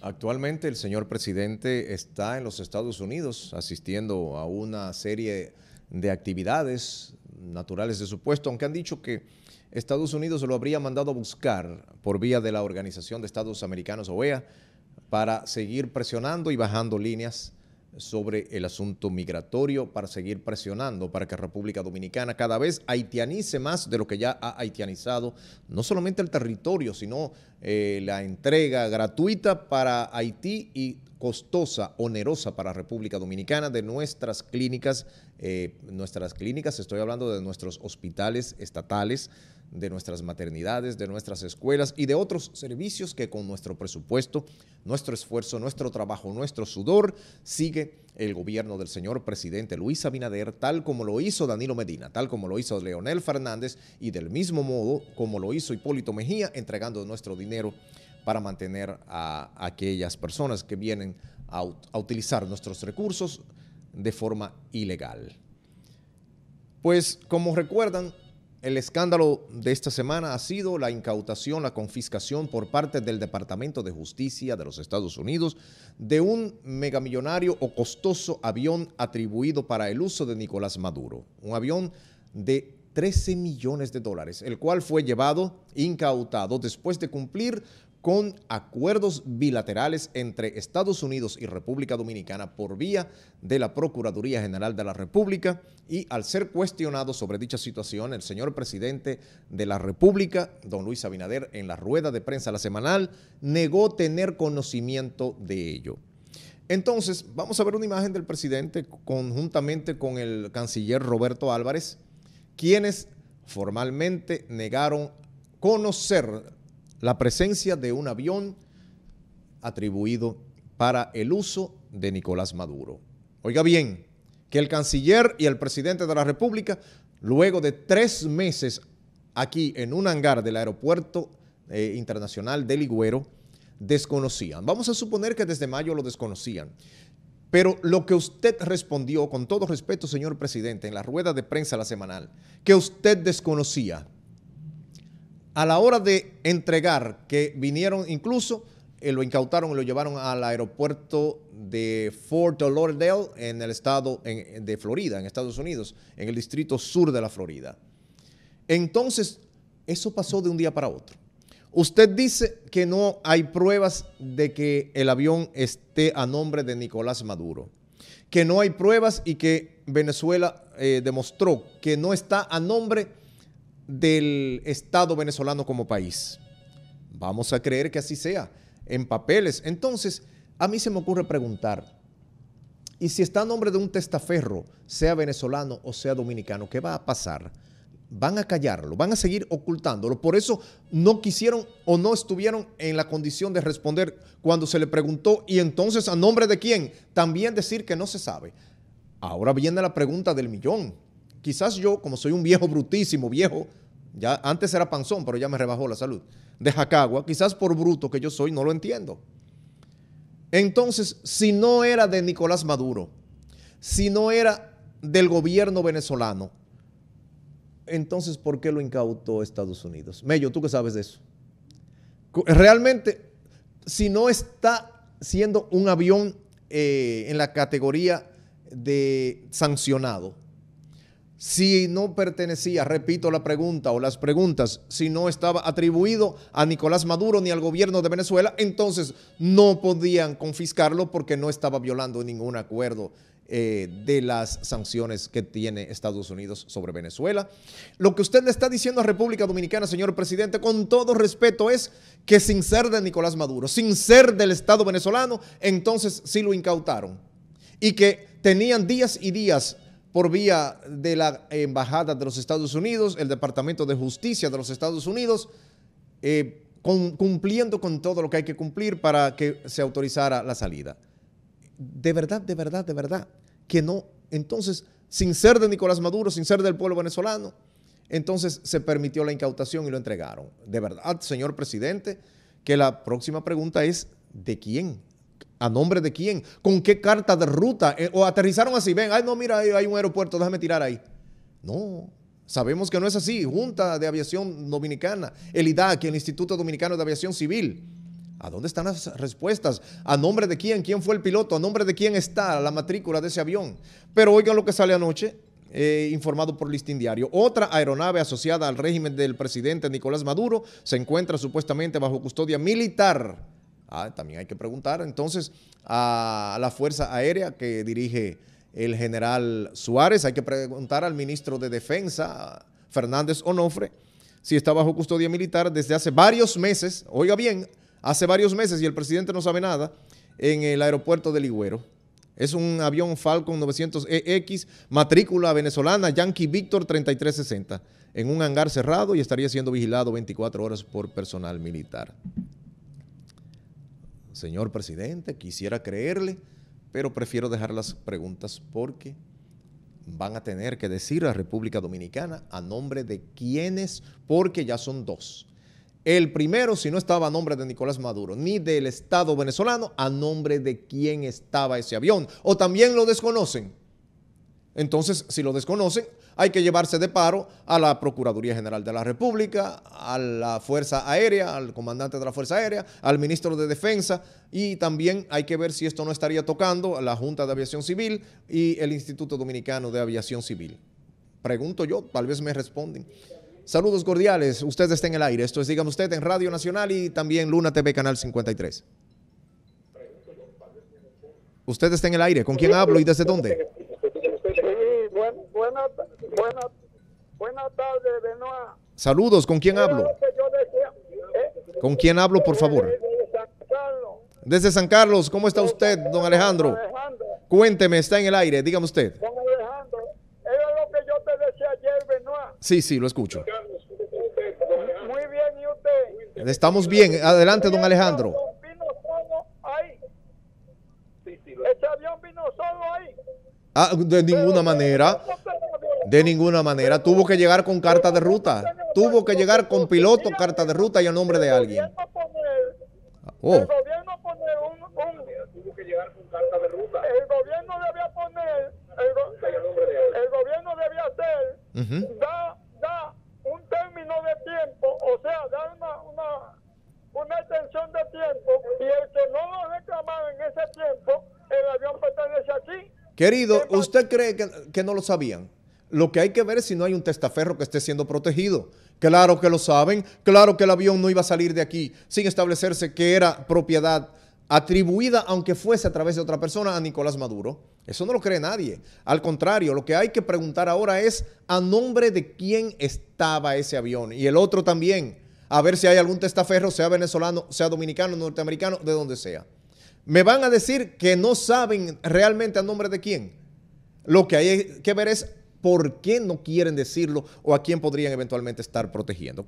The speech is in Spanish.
Actualmente el señor presidente está en los Estados Unidos asistiendo a una serie de actividades naturales de supuesto, aunque han dicho que Estados Unidos lo habría mandado a buscar por vía de la Organización de Estados Americanos, OEA, para seguir presionando y bajando líneas sobre el asunto migratorio, para seguir presionando para que República Dominicana cada vez haitianice más de lo que ya ha haitianizado, no solamente el territorio, sino eh, la entrega gratuita para Haití y costosa, onerosa para República Dominicana de nuestras clínicas, eh, nuestras clínicas, estoy hablando de nuestros hospitales estatales, de nuestras maternidades, de nuestras escuelas y de otros servicios que con nuestro presupuesto, nuestro esfuerzo, nuestro trabajo, nuestro sudor sigue el gobierno del señor presidente Luis Abinader, tal como lo hizo Danilo Medina, tal como lo hizo Leonel Fernández y del mismo modo como lo hizo Hipólito Mejía, entregando nuestro dinero para mantener a aquellas personas que vienen a, utilizar nuestros recursos de forma ilegal. Pues como recuerdan, el escándalo de esta semana ha sido la incautación, la confiscación por parte del Departamento de Justicia de los Estados Unidos de un megamillonario o costoso avión atribuido para el uso de Nicolás Maduro. Un avión de 13 millones de dólares, el cual fue llevado incautado después de cumplir con acuerdos bilaterales entre Estados Unidos y República Dominicana por vía de la Procuraduría General de la República y al ser cuestionado sobre dicha situación, el señor presidente de la República, don Luis Abinader, en la rueda de prensa la semanal, negó tener conocimiento de ello. Entonces, vamos a ver una imagen del presidente conjuntamente con el canciller Roberto Álvarez, quienes formalmente negaron conocer la presencia de un avión atribuido para el uso de Nicolás Maduro. Oiga bien, que el canciller y el presidente de la República, luego de tres meses aquí en un hangar del aeropuerto eh, internacional de Ligüero, desconocían. Vamos a suponer que desde mayo lo desconocían. Pero lo que usted respondió, con todo respeto, señor presidente, en la rueda de prensa la semanal, que usted desconocía, a la hora de entregar, que vinieron incluso, eh, lo incautaron y lo llevaron al aeropuerto de Fort Lauderdale en el estado de Florida, en Estados Unidos, en el distrito sur de la Florida. Entonces, eso pasó de un día para otro. Usted dice que no hay pruebas de que el avión esté a nombre de Nicolás Maduro, que no hay pruebas y que Venezuela eh, demostró que no está a nombre del Estado venezolano como país. Vamos a creer que así sea, en papeles. Entonces, a mí se me ocurre preguntar, ¿y si está a nombre de un testaferro, sea venezolano o sea dominicano, qué va a pasar? Van a callarlo, van a seguir ocultándolo. Por eso no quisieron o no estuvieron en la condición de responder cuando se le preguntó, y entonces a nombre de quién, también decir que no se sabe. Ahora viene la pregunta del millón Quizás yo, como soy un viejo brutísimo, viejo, ya antes era panzón, pero ya me rebajó la salud, de Jacagua, quizás por bruto que yo soy, no lo entiendo. Entonces, si no era de Nicolás Maduro, si no era del gobierno venezolano, entonces, ¿por qué lo incautó Estados Unidos? Mello, tú que sabes de eso. Realmente, si no está siendo un avión eh, en la categoría de sancionado, si no pertenecía, repito la pregunta o las preguntas, si no estaba atribuido a Nicolás Maduro ni al gobierno de Venezuela, entonces no podían confiscarlo porque no estaba violando ningún acuerdo eh, de las sanciones que tiene Estados Unidos sobre Venezuela. Lo que usted le está diciendo a República Dominicana, señor presidente, con todo respeto, es que sin ser de Nicolás Maduro, sin ser del Estado venezolano, entonces sí lo incautaron. Y que tenían días y días por vía de la Embajada de los Estados Unidos, el Departamento de Justicia de los Estados Unidos, eh, cumpliendo con todo lo que hay que cumplir para que se autorizara la salida. De verdad, de verdad, de verdad, que no. Entonces, sin ser de Nicolás Maduro, sin ser del pueblo venezolano, entonces se permitió la incautación y lo entregaron. De verdad, señor presidente, que la próxima pregunta es, ¿de quién? ¿A nombre de quién? ¿Con qué carta de ruta? Eh, o aterrizaron así, ven, ay no, mira, hay, un aeropuerto, déjame tirar ahí. No, sabemos que no es así. Junta de Aviación Dominicana, el IDAC, el Instituto Dominicano de Aviación Civil. ¿A dónde están las respuestas? ¿A nombre de quién? ¿Quién fue el piloto? ¿A nombre de quién está la matrícula de ese avión? Pero oigan lo que sale anoche, eh, informado por Listín Diario. Otra aeronave asociada al régimen del presidente Nicolás Maduro se encuentra supuestamente bajo custodia militar Ah, también hay que preguntar entonces a la Fuerza Aérea que dirige el general Suárez, hay que preguntar al ministro de Defensa, Fernández Onofre, si está bajo custodia militar desde hace varios meses, oiga bien, hace varios meses y el presidente no sabe nada, en el aeropuerto de Ligüero. Es un avión Falcon 900EX, e matrícula venezolana, Yankee Victor 3360, en un hangar cerrado y estaría siendo vigilado 24 horas por personal militar. Señor presidente, quisiera creerle, pero prefiero dejar las preguntas porque van a tener que decir a República Dominicana a nombre de quiénes, porque ya son dos. El primero, si no estaba a nombre de Nicolás Maduro, ni del Estado venezolano, a nombre de quién estaba ese avión. O también lo desconocen. Entonces, si lo desconocen, hay que llevarse de paro a la Procuraduría General de la República, a la Fuerza Aérea, al comandante de la Fuerza Aérea, al ministro de Defensa y también hay que ver si esto no estaría tocando a la Junta de Aviación Civil y el Instituto Dominicano de Aviación Civil. Pregunto yo, tal vez me responden. Saludos cordiales, ustedes estén en el aire. Esto es digan Usted en Radio Nacional y también Luna TV Canal 53. Ustedes están en el aire. ¿Con quién hablo y desde dónde? Sí, bueno, Buenas tardes, Benoa. Saludos, ¿con quién hablo? ¿eh? ¿Con quién hablo, por favor? Desde San Carlos. ¿cómo está usted, don Alejandro? Cuénteme, está en el aire, dígame usted. Sí, sí, lo escucho. Muy bien, ¿y usted? Estamos bien, adelante, don Alejandro. Ah, de ninguna manera. De ninguna manera. Tuvo que llegar con carta de ruta. Tuvo que llegar con piloto, carta de ruta y el nombre de alguien. El gobierno poner oh. un, Tuvo que llegar con carta de ruta. El gobierno debía poner... El, gobierno debía hacer... da, da un término de tiempo, o sea, da una, una, una extensión de tiempo y el que no lo reclamara en ese tiempo, el avión pertenece aquí. Querido, ¿usted cree que, que no lo sabían? Lo que hay que ver es si no hay un testaferro que esté siendo protegido. Claro que lo saben, claro que el avión no iba a salir de aquí sin establecerse que era propiedad atribuida, aunque fuese a través de otra persona, a Nicolás Maduro. Eso no lo cree nadie. Al contrario, lo que hay que preguntar ahora es a nombre de quién estaba ese avión. Y el otro también, a ver si hay algún testaferro, sea venezolano, sea dominicano, norteamericano, de donde sea. Me van a decir que no saben realmente a nombre de quién. Lo que hay que ver es por qué no quieren decirlo o a quién podrían eventualmente estar protegiendo.